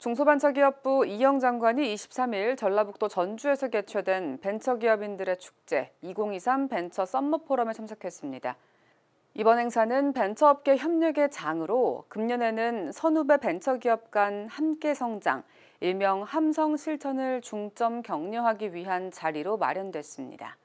중소벤처기업부 이영 장관이 23일 전라북도 전주에서 개최된 벤처기업인들의 축제 2023 벤처 썸머 포럼에 참석했습니다. 이번 행사는 벤처업계 협력의 장으로 금년에는 선후배 벤처기업 간 함께 성장, 일명 함성 실천을 중점 격려하기 위한 자리로 마련됐습니다.